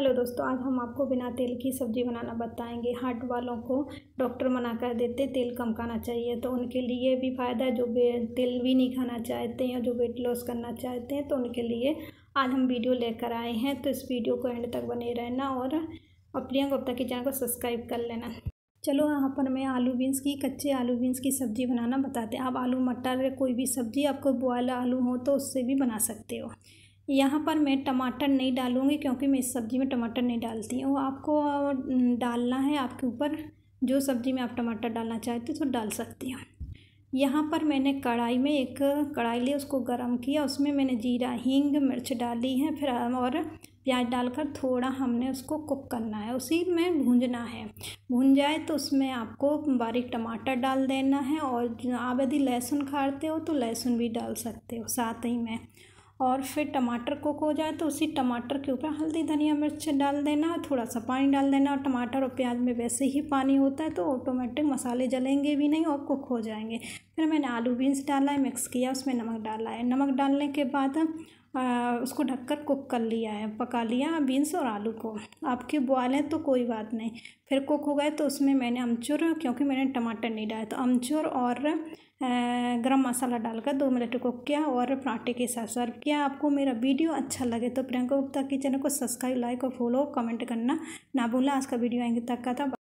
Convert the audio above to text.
hello दोस्तों आज हम आपको बिना तेल की सब्ज़ी बनाना बताएंगे हार्ट वालों को डॉक्टर मना कर देते तेल कम खाना चाहिए तो उनके लिए भी फ़ायदा है जो तेल भी नहीं खाना चाहते हैं जो वेट लॉस करना चाहते हैं तो उनके लिए आज हम वीडियो लेकर आए हैं तो इस वीडियो को एंड तक बने रहना और, और गुप्ता के चैनल को सब्सक्राइब कर लेना चलो यहाँ पर मैं आलू बीन्स की कच्चे आलू बीन्स की सब्ज़ी बनाना बताते हैं आप आलू मटर कोई भी सब्ज़ी आपको बॉयल आलू हो तो उससे भी बना सकते हो यहाँ पर मैं टमाटर नहीं डालूँगी क्योंकि मैं इस सब्ज़ी में टमाटर नहीं डालती हूँ आपको डालना है आपके ऊपर जो सब्ज़ी में आप टमाटर डालना चाहते हो तो डाल सकती हूँ यहाँ पर मैंने कढ़ाई में एक कढ़ाई ली उसको गर्म किया उसमें मैंने जीरा हींग मिर्च डाली है फिर और प्याज डालकर थोड़ा हमने उसको कुक करना है उसी में भूंजना है भून जाए तो उसमें आपको बारीक टमाटर डाल देना है और आप यदि लहसुन खाते हो तो लहसुन भी डाल सकते हो साथ ही में और फिर टमाटर कुक हो जाए तो उसी टमाटर के ऊपर हल्दी धनिया मिर्च डाल देना थोड़ा सा पानी डाल देना और टमाटर और प्याज में वैसे ही पानी होता है तो ऑटोमेटिक मसाले जलेंगे भी नहीं और कुक हो जाएंगे फिर मैंने आलू बीन्स डाला है मिक्स किया उसमें नमक डाला है नमक डालने के बाद उसको ढककर कुक कर लिया है पका लिया बीन्स और आलू को आपके बॉयल हैं तो कोई बात नहीं फिर कुक हो गए तो उसमें मैंने अमचूर क्योंकि मैंने टमाटर नहीं डाला तो अमचूर और गरम मसाला डालकर दो मिनट कुक किया और पराठे के साथ सर्व किया आपको मेरा वीडियो अच्छा लगे तो प्रियंका गुप्ता की चैनल को सब्सक्राइब लाइक और फॉलो कमेंट करना ना भूलना आज का वीडियो आएंगे तक का था